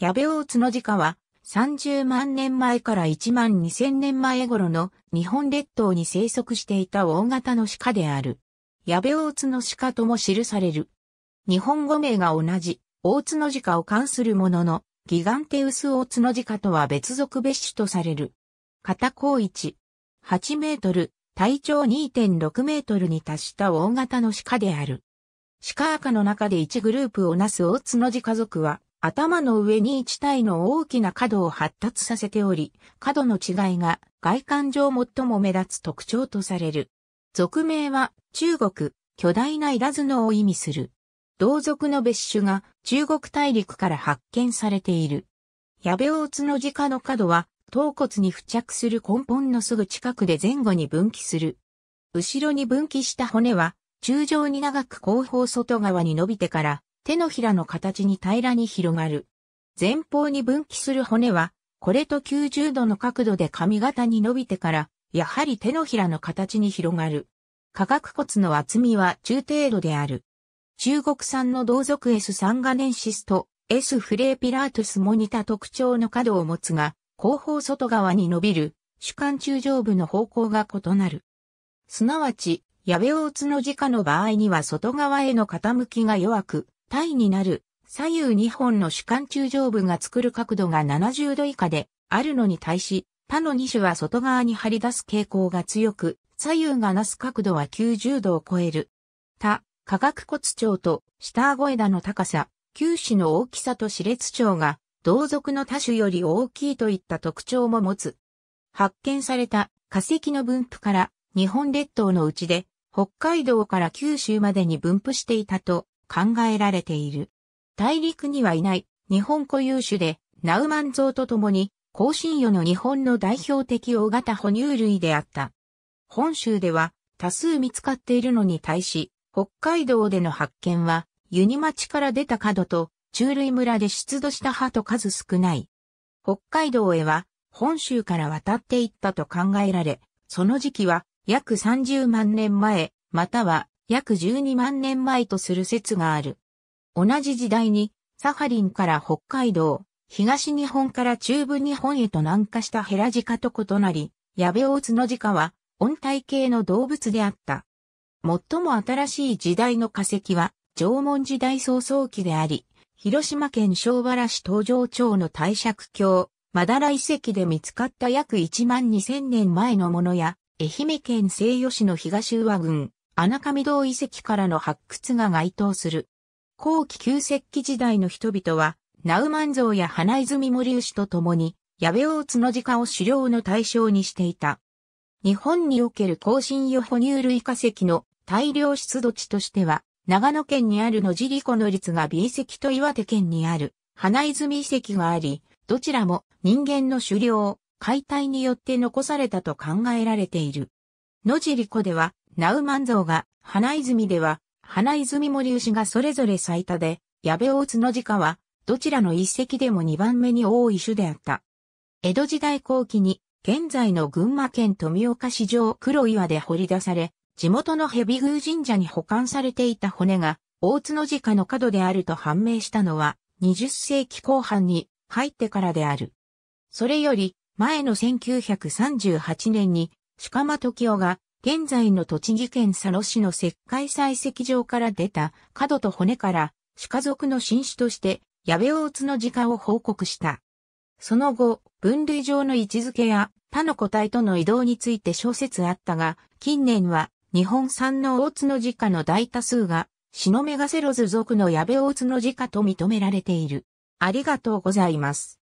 ヤベオオツノジカは、30万年前から1万2000年前頃の日本列島に生息していた大型の鹿である。ヤベオオツノシカとも記される。日本語名が同じ、オツノジカを冠するものの、ギガンテウスオツノジカとは別属別種とされる。片高1、8メートル、体長2.6メートルに達した大型の鹿である。鹿赤の中で1グループをなすツノジカ族は、頭の上に一体の大きな角を発達させており、角の違いが外観上最も目立つ特徴とされる。俗名は中国、巨大なイラズノを意味する。同族の別種が中国大陸から発見されている。矢部打つの直の角は頭骨に付着する根本のすぐ近くで前後に分岐する。後ろに分岐した骨は、中上に長く後方外側に伸びてから、手のひらの形に平らに広がる。前方に分岐する骨は、これと90度の角度で髪型に伸びてから、やはり手のひらの形に広がる。下顎骨の厚みは中程度である。中国産の同族 S サンガネンシスと S フレーピラートスも似た特徴の角を持つが、後方外側に伸びる、主幹中上部の方向が異なる。すなわち、矢部大津の自家の場合には外側への傾きが弱く、体になる左右2本の主幹中上部が作る角度が70度以下であるのに対し、他の2種は外側に張り出す傾向が強く、左右がなす角度は90度を超える。他、下顎骨頂と下顎枝の高さ、球種の大きさと歯列長が同族の他種より大きいといった特徴も持つ。発見された化石の分布から日本列島のうちで北海道から九州までに分布していたと考えられている。大陸にはいない日本固有種で、ナウマンゾウと共に、高辛魚の日本の代表的大型哺乳類であった。本州では多数見つかっているのに対し、北海道での発見は、ユニ町から出た角と、中類村で出土した歯と数少ない。北海道へは、本州から渡っていったと考えられ、その時期は、約30万年前、または約12万年前とする説がある。同じ時代に、サハリンから北海道、東日本から中部日本へと南下したヘラジカと異なり、ヤベオオツノジカは温帯系の動物であった。最も新しい時代の化石は縄文時代早々期であり、広島県昭原市東城町の大尺橋、マダラ遺跡で見つかった約1万2000年前のものや、愛媛県西予市の東上郡、穴上堂遺跡からの発掘が該当する。後期旧石器時代の人々は、ナウマン像や花泉森牛と共に、矢部大角鹿を狩猟の対象にしていた。日本における更新予哺乳類化石の大量出土地としては、長野県にある野尻湖の率が美遺跡と岩手県にある花泉遺跡があり、どちらも人間の狩猟、解体によって残されたと考えられている。野尻湖ではナウマン像が、花泉では、花泉森牛がそれぞれ最多で、矢部大角鹿は、どちらの一石でも2番目に多い種であった。江戸時代後期に、現在の群馬県富岡市場黒岩で掘り出され、地元の蛇宮神社に保管されていた骨が、大角鹿の角であると判明したのは、20世紀後半に入ってからである。それより、前の1938年に、鹿間時夫が現在の栃木県佐野市の石灰採石場から出た角と骨から鹿族の新種として矢部大津の自家を報告した。その後、分類上の位置づけや他の個体との移動について小説あったが、近年は日本産の大津の自家の大多数がシノメガセロズ族の矢部大津の自家と認められている。ありがとうございます。